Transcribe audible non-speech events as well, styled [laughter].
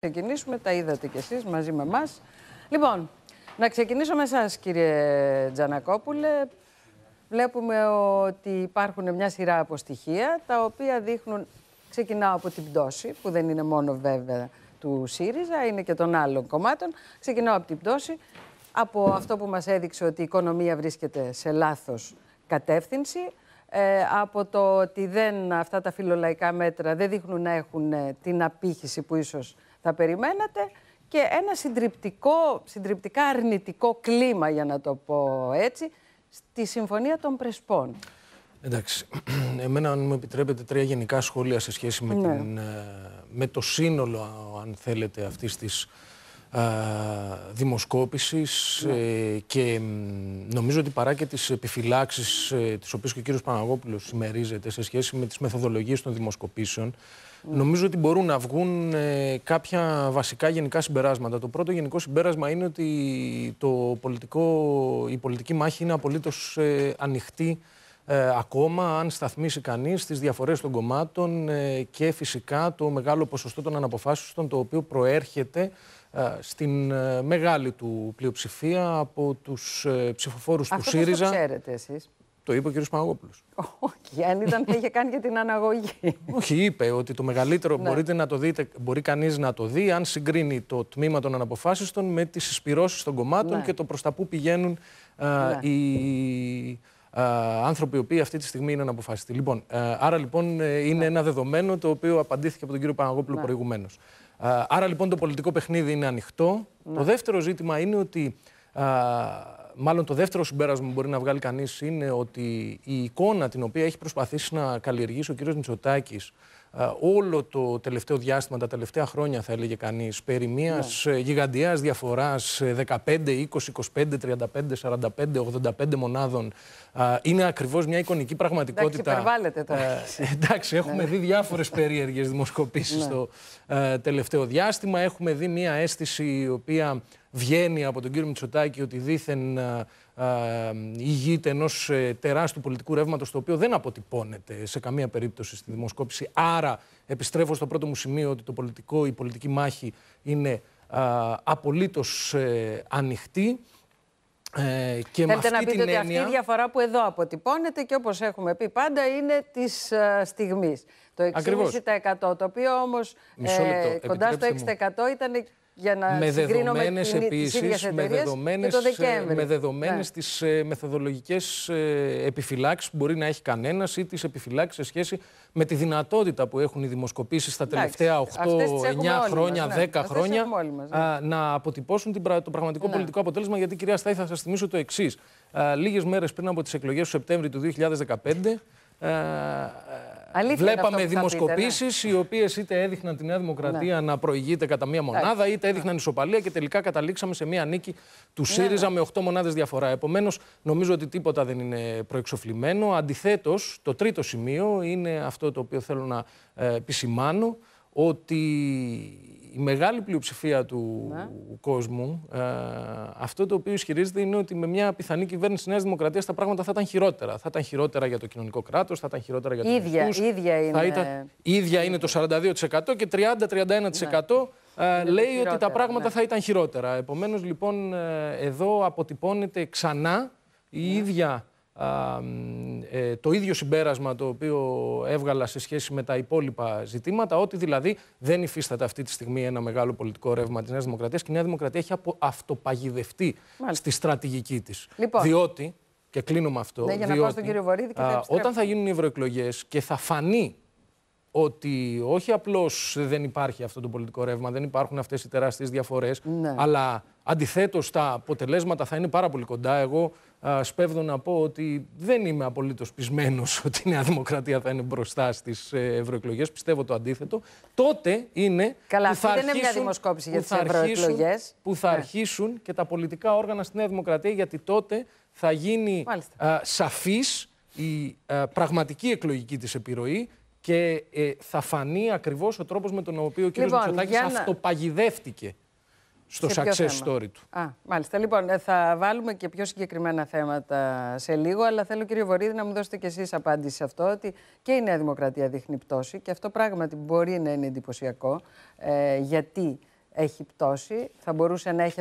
ξεκινήσουμε. Τα είδατε κι εσείς μαζί με εμάς. Λοιπόν, να ξεκινήσω με εσάς κύριε Τζανακόπουλε. Βλέπουμε ότι υπάρχουν μια σειρά από στοιχεία τα οποία δείχνουν, ξεκινάω από την πτώση που δεν είναι μόνο βέβαια του ΣΥΡΙΖΑ, είναι και των άλλων κομμάτων. Ξεκινάω από την πτώση, από αυτό που μας έδειξε ότι η οικονομία βρίσκεται σε λάθος κατεύθυνση, ε, από το ότι δεν, αυτά τα φιλολαϊκά μέτρα δεν δείχνουν να έχουν ε, την απήχηση που ίσως θα περιμένατε και ένα συντριπτικό, συντριπτικά αρνητικό κλίμα, για να το πω έτσι, στη Συμφωνία των Πρεσπών. Εντάξει, [clears throat] εμένα αν μου επιτρέπετε τρία γενικά σχόλια σε σχέση με, ναι. ε, με το σύνολο, αν θέλετε, αυτής της δημοσκόπησης ναι. Ε, και νομίζω ότι παρά και τις επιφυλάξεις ε, τις οποίες και ο κύριος Παναγόπουλος συμμερίζεται σε σχέση με τις μεθοδολογίες των δημοσκοπήσεων ναι. νομίζω ότι μπορούν να βγουν ε, κάποια βασικά γενικά συμπεράσματα. Το πρώτο γενικό συμπέρασμα είναι ότι το πολιτικό, η πολιτική μάχη είναι απολύτως ε, ανοιχτή ε, ακόμα αν σταθμίσει κανείς τις διαφορές των κομμάτων ε, και φυσικά το μεγάλο ποσοστό των αναποφάσεων το οποίο προέρχεται ε, στην μεγάλη του πλειοψηφία από τους ψηφοφόρους Αυτό του ΣΥΡΙΖΑ. Αυτό το ξέρετε εσείς. Το είπε ο κ. Παναγόπουλος. Όχι, αν ήταν θα είχε κάνει για την αναγωγή. Όχι, είπε ότι το μεγαλύτερο ναι. μπορείτε να το δείτε, μπορεί κανείς να το δει, αν συγκρίνει το τμήμα των αναποφάσιστων με τις εισπυρώσεις των κομμάτων ναι. και το προς τα που πηγαίνουν ναι. οι άνθρωποι οποίοι αυτή τη στιγμή είναι αναποφάσιστοι. Λοιπόν, ε, άρα λοιπόν ε, είναι ναι. ένα δεδομένο το οποίο απαντήθηκε από τον κύριο Παναγόπουλο ναι. προηγουμένως. Άρα λοιπόν το πολιτικό παιχνίδι είναι ανοιχτό. Ναι. Το δεύτερο ζήτημα είναι ότι. Μάλλον το δεύτερο συμπέρασμα που μπορεί να βγάλει κανείς είναι ότι η εικόνα την οποία έχει προσπαθήσει να καλλιεργήσει ο κύριος Μητσοτάκης ε, όλο το τελευταίο διάστημα, τα τελευταία χρόνια θα έλεγε κανείς, περί μιας ναι. Ε, διαφοράς 15, 20, 25, 35, 45, 85 μονάδων ε, είναι ακριβώς μια εικονική πραγματικότητα. Εντάξει, υπερβάλλεται τώρα. Ε, εντάξει, έχουμε ναι. δει διάφορες περίεργες δημοσκοπήσεις ναι. το τελευταίο διάστημα. Έχουμε δει μια αίσθηση η οποία βγαίνει από τον κύριο Μητσοτάκη ότι δήθεν ε, ε, ηγείται ενός ε, τεράστιου πολιτικού ρεύματος, το οποίο δεν αποτυπώνεται σε καμία περίπτωση στη δημοσκόπηση. Άρα, επιστρέφω στο πρώτο μου σημείο ότι το πολιτικό, η πολιτική μάχη είναι απολύτω ανοιχτή. Ε, και Θέλετε να πείτε ότι αυτή η διαφορά που εδώ αποτυπώνεται και όπως έχουμε πει πάντα είναι της α, στιγμής. Το 6,5% το οποίο όμως κοντά στο 6% ήταν για να με δεδομένε επίσης, με δεδομένες με δεδομένες τις μεθοδολογικές που μπορεί να έχει κανένας ή τις επιφυλάξεις σε σχέση με τη δυνατότητα που έχουν οι δημοσκοπήσεις στα τελευταία 8, 9 χρόνια, 10 ναι. χρόνια ναι. να αποτυπώσουν την, το πραγματικό ναι. πολιτικό αποτέλεσμα γιατί κυρία Στάι θα σας θυμίσω το εξής. Λίγες μέρες πριν από τις εκλογές του Σεπτέμβρη του 2015 Αλήθεια βλέπαμε ναι. δημοσκοπήσεις οι οποίες είτε έδειχναν τη Νέα Δημοκρατία ναι. να προηγείται κατά μία μονάδα, είτε έδειχναν ισοπαλία και τελικά καταλήξαμε σε μία νίκη του ναι, ΣΥΡΙΖΑ με 8 μονάδες διαφορά. Επομένως, νομίζω ότι τίποτα δεν είναι προεξοφλημένο. Αντιθέτως, το τρίτο σημείο είναι αυτό το οποίο θέλω να ε, επισημάνω ότι η μεγάλη πλειοψηφία του ναι. κόσμου ε, αυτό το οποίο ισχυρίζεται είναι ότι με μια πιθανή κυβέρνηση Νέας Δημοκρατίας τα πράγματα θα ήταν χειρότερα. Θα ήταν χειρότερα για το κοινωνικό κράτος, θα ήταν χειρότερα για τους Η ίδια είναι. ίδια είναι το 42% και 30-31% ναι. ε, λέει ότι τα πράγματα ναι. θα ήταν χειρότερα. Επομένως λοιπόν ε, εδώ αποτυπώνεται ξανά η ίδια ε, το ίδιο συμπέρασμα το οποίο έβγαλα σε σχέση με τα υπόλοιπα ζητήματα, ότι δηλαδή δεν υφίσταται αυτή τη στιγμή ένα μεγάλο πολιτικό ρεύμα της Νέας Δημοκρατίας και η Νέα Δημοκρατία έχει απο, αυτοπαγιδευτεί στη στρατηγική της. Λοιπόν. Διότι, και κλείνω με αυτό. Ναι, διότι, α, Όταν θα γίνουν οι ευρωεκλογές και θα φανεί ότι όχι απλώς δεν υπάρχει αυτό το πολιτικό ρεύμα, δεν υπάρχουν αυτές οι τεράστιες διαφορές, ναι. αλλά αντιθέτως τα αποτελέσματα θα είναι πάρα πολύ κοντά. Εγώ α, σπέβδω να πω ότι δεν είμαι απολύτως πεισμένος [laughs] ότι η Νέα Δημοκρατία θα είναι μπροστά στις ε, ευρωεκλογές. Πιστεύω το αντίθετο. Τότε είναι. Καλά, που θα είναι μια δημοσκόπηση για τι ευρωεκλογές. Που θα ναι. αρχίσουν και τα πολιτικά όργανα στη Νέα Δημοκρατία, γιατί τότε θα γίνει σαφής η πραγματική εκλογική της επιρροή και ε, θα φανεί ακριβώς ο τρόπος με τον οποίο ο κ. Λοιπόν, Μητσοτάκης αυτοπαγιδεύτηκε στο success story του. Α, μάλιστα. Λοιπόν, ε, θα βάλουμε και πιο συγκεκριμένα θέματα σε λίγο, αλλά θέλω κύριο Βορύδη να μου δώσετε κι εσείς απάντηση σε αυτό, ότι και η Νέα Δημοκρατία δείχνει πτώση και αυτό πράγματι μπορεί να είναι εντυπωσιακό, ε, γιατί έχει πτώση, θα μπορούσε να έχει